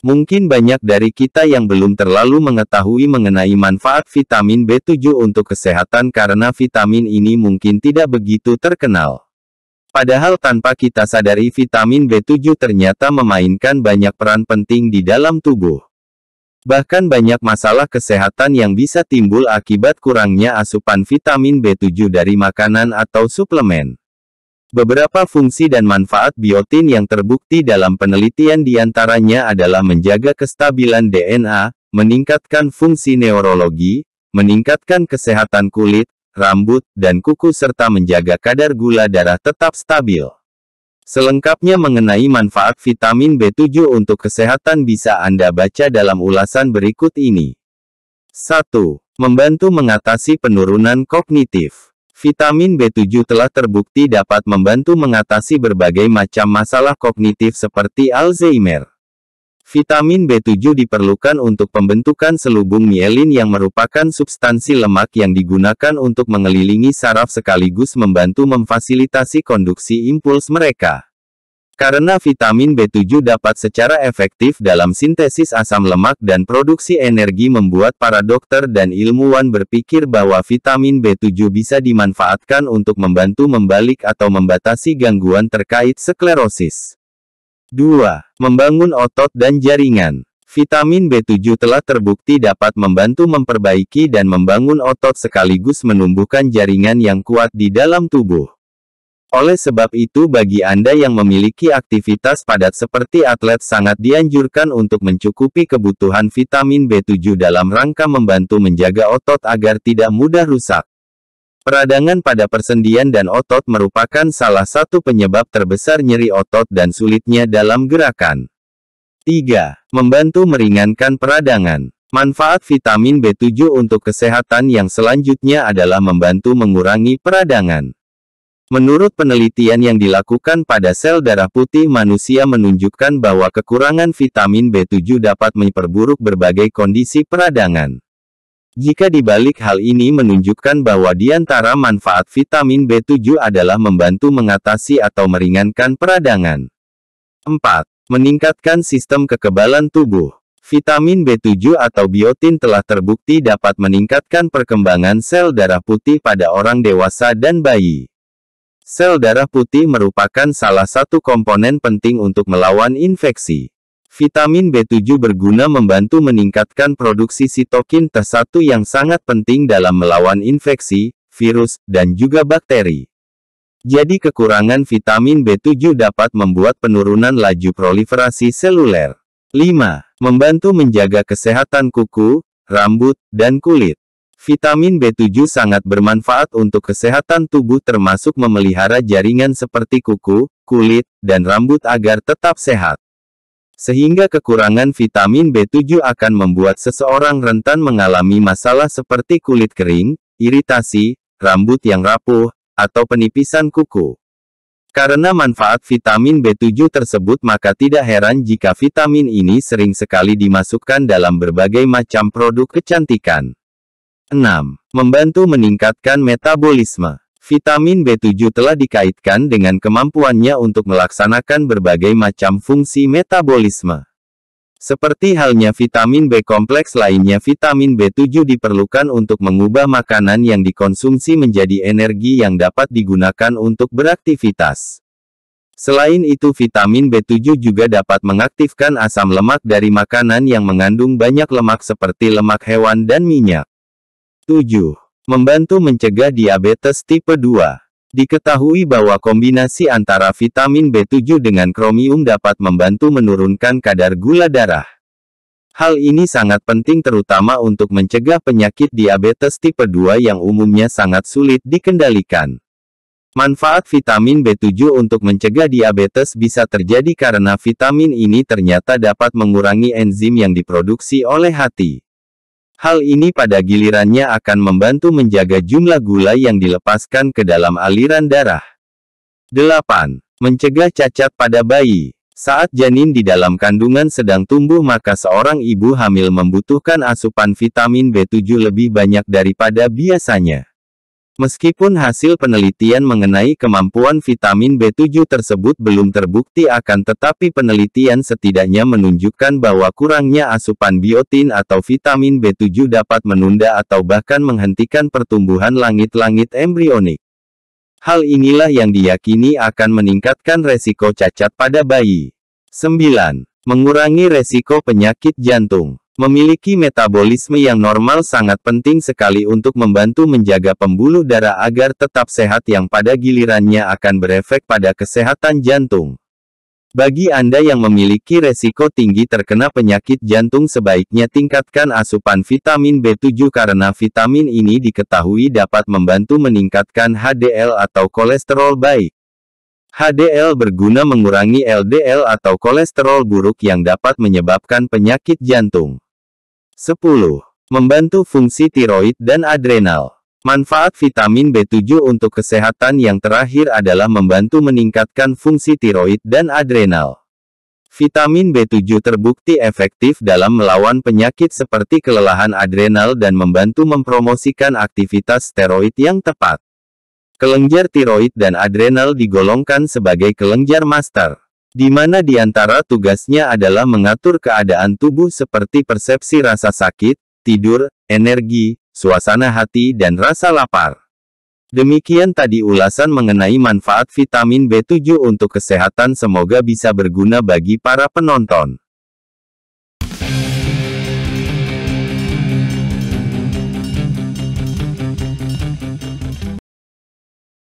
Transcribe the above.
Mungkin banyak dari kita yang belum terlalu mengetahui mengenai manfaat vitamin B7 untuk kesehatan karena vitamin ini mungkin tidak begitu terkenal. Padahal tanpa kita sadari vitamin B7 ternyata memainkan banyak peran penting di dalam tubuh. Bahkan banyak masalah kesehatan yang bisa timbul akibat kurangnya asupan vitamin B7 dari makanan atau suplemen. Beberapa fungsi dan manfaat biotin yang terbukti dalam penelitian diantaranya adalah menjaga kestabilan DNA, meningkatkan fungsi neurologi, meningkatkan kesehatan kulit, rambut, dan kuku serta menjaga kadar gula darah tetap stabil. Selengkapnya mengenai manfaat vitamin B7 untuk kesehatan bisa Anda baca dalam ulasan berikut ini. 1. Membantu mengatasi penurunan kognitif. Vitamin B7 telah terbukti dapat membantu mengatasi berbagai macam masalah kognitif seperti Alzheimer. Vitamin B7 diperlukan untuk pembentukan selubung mielin yang merupakan substansi lemak yang digunakan untuk mengelilingi saraf sekaligus membantu memfasilitasi konduksi impuls mereka. Karena vitamin B7 dapat secara efektif dalam sintesis asam lemak dan produksi energi membuat para dokter dan ilmuwan berpikir bahwa vitamin B7 bisa dimanfaatkan untuk membantu membalik atau membatasi gangguan terkait sklerosis. 2. Membangun otot dan jaringan. Vitamin B7 telah terbukti dapat membantu memperbaiki dan membangun otot sekaligus menumbuhkan jaringan yang kuat di dalam tubuh. Oleh sebab itu bagi Anda yang memiliki aktivitas padat seperti atlet sangat dianjurkan untuk mencukupi kebutuhan vitamin B7 dalam rangka membantu menjaga otot agar tidak mudah rusak. Peradangan pada persendian dan otot merupakan salah satu penyebab terbesar nyeri otot dan sulitnya dalam gerakan. 3. Membantu meringankan peradangan. Manfaat vitamin B7 untuk kesehatan yang selanjutnya adalah membantu mengurangi peradangan. Menurut penelitian yang dilakukan pada sel darah putih manusia menunjukkan bahwa kekurangan vitamin B7 dapat memperburuk berbagai kondisi peradangan. Jika dibalik hal ini menunjukkan bahwa di antara manfaat vitamin B7 adalah membantu mengatasi atau meringankan peradangan. 4. Meningkatkan sistem kekebalan tubuh. Vitamin B7 atau biotin telah terbukti dapat meningkatkan perkembangan sel darah putih pada orang dewasa dan bayi. Sel darah putih merupakan salah satu komponen penting untuk melawan infeksi. Vitamin B7 berguna membantu meningkatkan produksi sitokin T1 yang sangat penting dalam melawan infeksi, virus, dan juga bakteri. Jadi kekurangan vitamin B7 dapat membuat penurunan laju proliferasi seluler. 5. Membantu menjaga kesehatan kuku, rambut, dan kulit. Vitamin B7 sangat bermanfaat untuk kesehatan tubuh termasuk memelihara jaringan seperti kuku, kulit, dan rambut agar tetap sehat. Sehingga kekurangan vitamin B7 akan membuat seseorang rentan mengalami masalah seperti kulit kering, iritasi, rambut yang rapuh, atau penipisan kuku. Karena manfaat vitamin B7 tersebut maka tidak heran jika vitamin ini sering sekali dimasukkan dalam berbagai macam produk kecantikan. 6. Membantu meningkatkan metabolisme. Vitamin B7 telah dikaitkan dengan kemampuannya untuk melaksanakan berbagai macam fungsi metabolisme. Seperti halnya vitamin B kompleks lainnya, vitamin B7 diperlukan untuk mengubah makanan yang dikonsumsi menjadi energi yang dapat digunakan untuk beraktivitas. Selain itu, vitamin B7 juga dapat mengaktifkan asam lemak dari makanan yang mengandung banyak lemak seperti lemak hewan dan minyak. 7. Membantu mencegah diabetes tipe 2. Diketahui bahwa kombinasi antara vitamin B7 dengan kromium dapat membantu menurunkan kadar gula darah. Hal ini sangat penting terutama untuk mencegah penyakit diabetes tipe 2 yang umumnya sangat sulit dikendalikan. Manfaat vitamin B7 untuk mencegah diabetes bisa terjadi karena vitamin ini ternyata dapat mengurangi enzim yang diproduksi oleh hati. Hal ini pada gilirannya akan membantu menjaga jumlah gula yang dilepaskan ke dalam aliran darah. 8. Mencegah cacat pada bayi. Saat janin di dalam kandungan sedang tumbuh maka seorang ibu hamil membutuhkan asupan vitamin B7 lebih banyak daripada biasanya. Meskipun hasil penelitian mengenai kemampuan vitamin B7 tersebut belum terbukti akan tetapi penelitian setidaknya menunjukkan bahwa kurangnya asupan biotin atau vitamin B7 dapat menunda atau bahkan menghentikan pertumbuhan langit-langit embrionik. Hal inilah yang diyakini akan meningkatkan resiko cacat pada bayi. 9. Mengurangi resiko penyakit jantung. Memiliki metabolisme yang normal sangat penting sekali untuk membantu menjaga pembuluh darah agar tetap sehat yang pada gilirannya akan berefek pada kesehatan jantung. Bagi Anda yang memiliki resiko tinggi terkena penyakit jantung sebaiknya tingkatkan asupan vitamin B7 karena vitamin ini diketahui dapat membantu meningkatkan HDL atau kolesterol baik. HDL berguna mengurangi LDL atau kolesterol buruk yang dapat menyebabkan penyakit jantung. 10. Membantu fungsi tiroid dan adrenal. Manfaat vitamin B7 untuk kesehatan yang terakhir adalah membantu meningkatkan fungsi tiroid dan adrenal. Vitamin B7 terbukti efektif dalam melawan penyakit seperti kelelahan adrenal dan membantu mempromosikan aktivitas steroid yang tepat. Kelenjar tiroid dan adrenal digolongkan sebagai kelenjar master di mana di antara tugasnya adalah mengatur keadaan tubuh seperti persepsi rasa sakit, tidur, energi, suasana hati dan rasa lapar. Demikian tadi ulasan mengenai manfaat vitamin B7 untuk kesehatan semoga bisa berguna bagi para penonton.